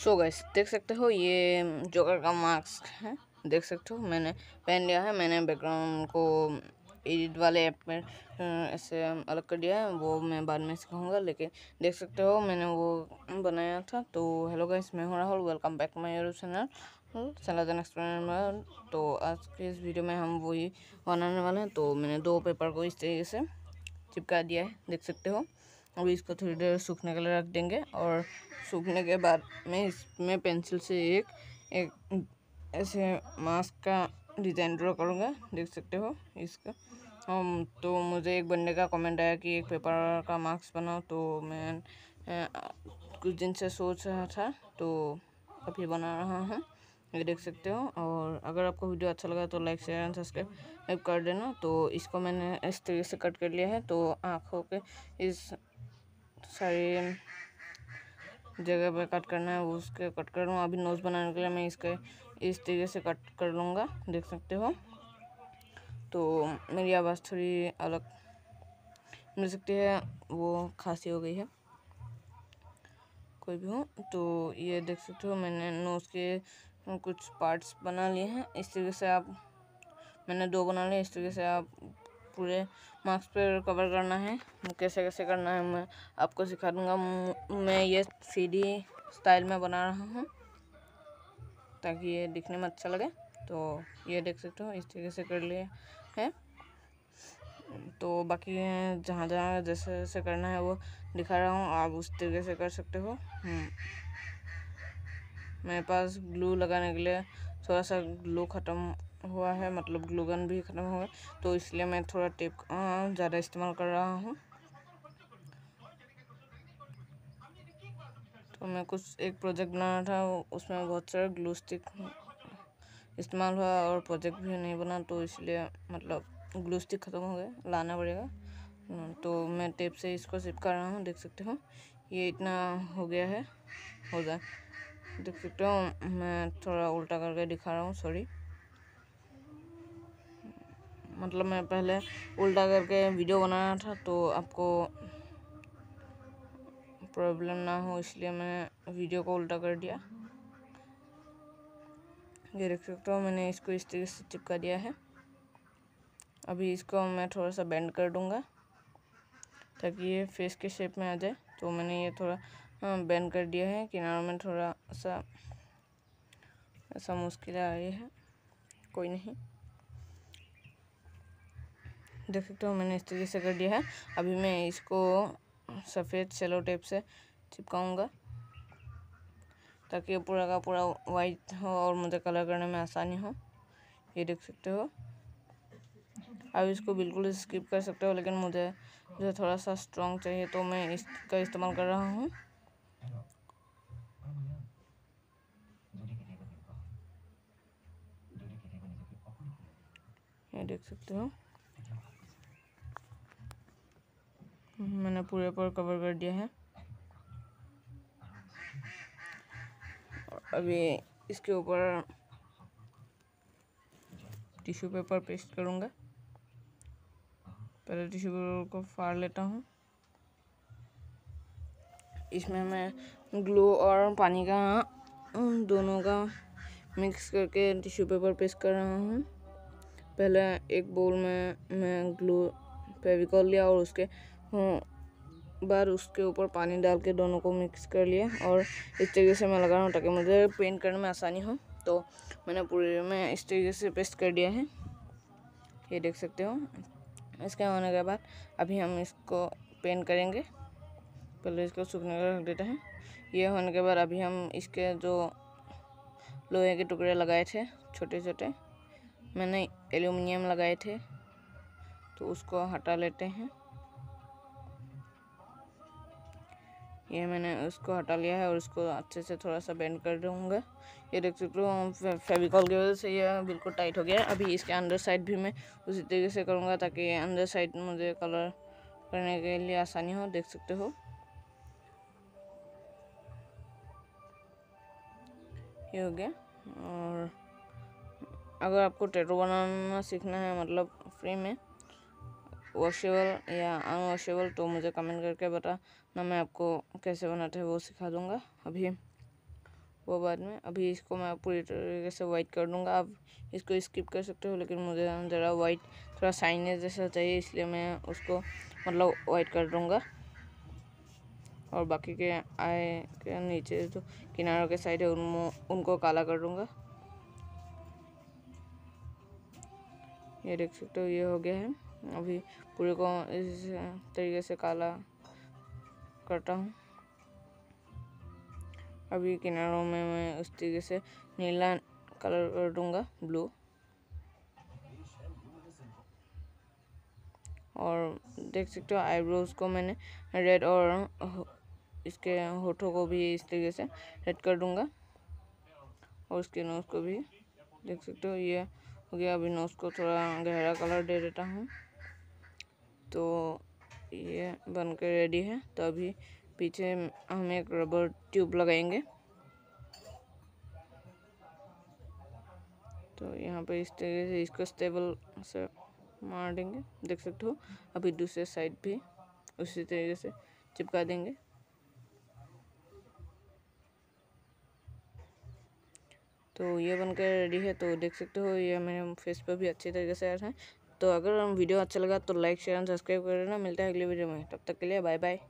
सो so gas देख सकते हो ये जोकर का मास्क है देख सकते हो मैंने पहन लिया है मैंने बैकग्राउंड को एडिट वाले ऐप में ऐसे अलग कर दिया है वो मैं बाद में सिखाऊंगा लेकिन देख सकते हो मैंने वो बनाया था तो हेलो गाइस मैं हूँ Rahul welcome back my YouTube channel सलाजन एक्सपेरिमेंट में तो आज के इस वीडियो में हम वही बनाने वाले हैं तो मैंने दो पेपर को इस तरीके से चिपका दिया है देख सकते हो अभी इसको थोड़ी देर सूखने के लिए रख देंगे और सूखने के बाद मैं इसमें पेंसिल से एक एक ऐसे मास्क का डिज़ाइन ड्रॉ करूँगा देख सकते हो इसका हम तो मुझे एक बंदे का कमेंट आया कि एक पेपर का मास्क बनाओ तो मैं कुछ दिन से सोच रहा था तो अभी बना रहा हूँ ये देख सकते हो और अगर आपको वीडियो अच्छा लगा तो लाइक शेयर एंड सब्सक्राइब कर देना तो इसको मैंने इस तरीके से कट कर लिया है तो आँखों के इस सारी जगह पर कट करना है उसके कट कर लूँगा अभी नोज़ बनाने के लिए मैं इसके इस तरीके से कट कर लूँगा देख सकते हो तो मेरी आवाज़ थोड़ी अलग मिल सकती है वो खांसी हो गई है कोई भी हो तो ये देख सकते हो मैंने नोज़ के कुछ पार्ट्स बना लिए हैं इस तरीके से आप मैंने दो बना लिए इस तरीके से आप पूरे मार्क्स पे कवर करना है कैसे कैसे करना है मैं आपको सिखा दूँगा मैं ये सीडी स्टाइल में बना रहा हूँ ताकि ये दिखने में अच्छा लगे तो ये देख सकते हो इस तरीके से कर लिए है तो बाकी जहाँ जहाँ जैसे जैसे करना है वो दिखा रहा हूँ आप उस तरीके से कर सकते हो हम्म। मेरे पास ग्लू लगाने के लिए थोड़ा सा ग्लू ख़त्म हुआ है मतलब ग्लूगन भी ख़त्म हुआ तो इसलिए मैं थोड़ा टेप ज़्यादा इस्तेमाल कर रहा हूँ तो मैं कुछ एक प्रोजेक्ट बनाना था उसमें बहुत सारा ग्लू स्टिक इस्तेमाल हुआ और प्रोजेक्ट भी नहीं बना तो इसलिए मतलब ग्लू स्टिक ख़त्म हो गया लाना पड़ेगा हम्म, तो मैं टेप से इसको चिपका रहा हूँ देख सकते हो ये इतना हो गया है हो जाए देख सकते हो मैं थोड़ा उल्टा करके दिखा रहा हूँ सॉरी मतलब मैं पहले उल्टा करके वीडियो बनाया था तो आपको प्रॉब्लम ना हो इसलिए मैंने वीडियो को उल्टा कर दिया ये देख सकते हो मैंने इसको इस तरीके से चिपका दिया है अभी इसको मैं थोड़ा सा बेंड कर दूंगा ताकि ये फेस के शेप में आ जाए तो मैंने ये थोड़ा बेंड हाँ, कर दिया है किनारों में थोड़ा सा ऐसा मुश्किल आ रही है कोई नहीं देख सकते हो मैंने इस तरीके से कर दिया है अभी मैं इसको सफ़ेद सेलो टेप से चिपकाऊंगा ताकि ये पूरा का पूरा वाइट हो और मुझे कलर करने में आसानी हो ये देख सकते हो अब इसको बिल्कुल स्किप कर सकते हो लेकिन मुझे जो थोड़ा सा स्ट्रॉन्ग चाहिए तो मैं इसका इस्तेमाल कर रहा हूँ ये देख सकते हो ने पूरे पर कवर कर दिया है अभी इसके ऊपर टिश्यू पेपर पेस्ट करूँगा पहले टिश्यू पेपर को फाड़ लेता हूँ इसमें मैं ग्लो और पानी का दोनों का मिक्स करके टिश्यू पेपर पेस्ट कर रहा हूँ पहले एक बोल में मैं ग्लो फेविकॉल लिया और उसके हाँ, बार उसके ऊपर पानी डाल के दोनों को मिक्स कर लिया और इस तरीके से मैं लगा रहा हूँ ताकि मुझे पेंट करने में आसानी हो तो मैंने पूरे में इस तरीके से पेस्ट कर दिया है ये देख सकते हो इसके होने के बाद अभी हम इसको पेंट करेंगे पहले इसको सूखने का रख देते हैं ये होने के बाद अभी हम इसके जो लोहे के टुकड़े लगाए थे छोटे छोटे मैंने एल्यूमिनियम लगाए थे तो उसको हटा लेते हैं ये मैंने उसको हटा लिया है और उसको अच्छे से थोड़ा सा बेंड कर दूँगा ये देख सकते हो फेविकॉल की वजह से ये बिल्कुल टाइट हो गया है अभी इसके अंदर साइड भी मैं उसी तरीके से करूँगा ताकि अंदर साइड मुझे कलर करने के लिए आसानी हो देख सकते हो ये हो गया और अगर आपको टेटो बनाना सीखना है मतलब फ्री में वॉशेबल या अनवॉशेबल तो मुझे कमेंट करके बता ना मैं आपको कैसे बनाते हैं वो सिखा दूँगा अभी वो बाद में अभी इसको मैं पूरी तरीके से वाइट कर दूँगा आप इसको स्किप कर सकते हो लेकिन मुझे ज़रा वाइट थोड़ा साइनेज जैसा चाहिए इसलिए मैं उसको मतलब वाइट कर दूँगा और बाकी के आए के नीचे जो तो किनारों के साइड है उन उनको काला कर दूँगा ये देख सकते हो ये हो गया है अभी पूरे को इस तरीके से काला करता हूँ अभी किनारों में मैं उस तरीके से नीला कलर कर दूँगा ब्लू और देख सकते हो आईब्रोज को मैंने रेड और इसके होठों को भी इस तरीके से रेड कर दूँगा और उसके नोज़ को भी देख सकते हो ये हो गया अभी नोज़ को थोड़ा गहरा कलर दे देता हूँ तो ये बनकर रेडी है तो अभी पीछे हम एक रबर ट्यूब लगाएंगे तो यहाँ पे इस तरीके से इसको स्टेबल से मार देंगे देख सकते हो अभी दूसरे साइड भी उसी तरीके से चिपका देंगे तो ये बनकर रेडी है तो देख सकते हो ये मेरे फेस पर भी अच्छी तरीके से आ रहा है तो अगर वीडियो अच्छा लगा तो लाइक शेयर एंड सब्सक्राइब कर देना मिलता है अगली वीडियो में तब तक के लिए बाय बाय